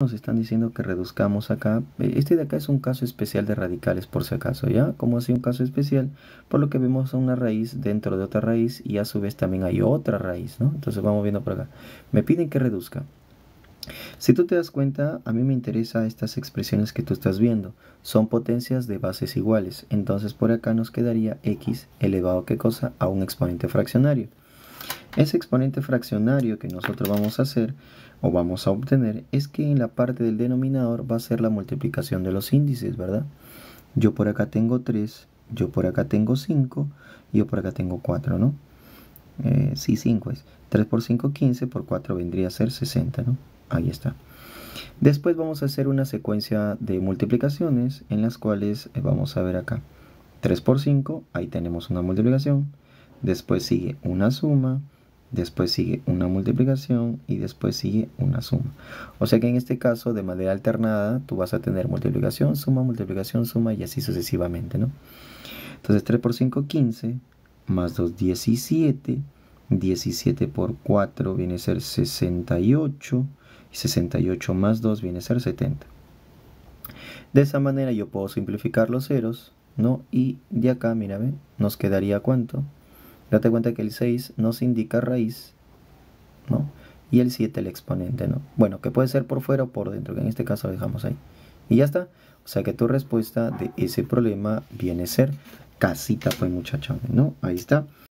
Nos están diciendo que reduzcamos acá. Eh, este de acá es un caso especial de radicales por si acaso, ¿ya? Como así un caso especial, por lo que vemos una raíz dentro de otra raíz y a su vez también hay otra raíz, ¿no? Entonces vamos viendo por acá. Me piden que reduzca. Si tú te das cuenta, a mí me interesan estas expresiones que tú estás viendo. Son potencias de bases iguales. Entonces por acá nos quedaría x elevado qué cosa? A un exponente fraccionario. Ese exponente fraccionario que nosotros vamos a hacer o vamos a obtener es que en la parte del denominador va a ser la multiplicación de los índices, ¿verdad? Yo por acá tengo 3, yo por acá tengo 5, yo por acá tengo 4, ¿no? Eh, sí, 5 es. 3 por 5, 15, por 4 vendría a ser 60, ¿no? Ahí está. Después vamos a hacer una secuencia de multiplicaciones en las cuales eh, vamos a ver acá. 3 por 5, ahí tenemos una multiplicación. Después sigue una suma después sigue una multiplicación y después sigue una suma. O sea que en este caso, de manera alternada, tú vas a tener multiplicación, suma, multiplicación, suma y así sucesivamente, ¿no? Entonces 3 por 5, 15, más 2, 17, 17 por 4 viene a ser 68, y 68 más 2 viene a ser 70. De esa manera yo puedo simplificar los ceros, ¿no? Y de acá, mírame, nos quedaría cuánto? Date cuenta que el 6 nos indica raíz, ¿no? Y el 7 el exponente, ¿no? Bueno, que puede ser por fuera o por dentro, que en este caso lo dejamos ahí. Y ya está. O sea que tu respuesta de ese problema viene a ser casita, pues muchachos, ¿no? Ahí está.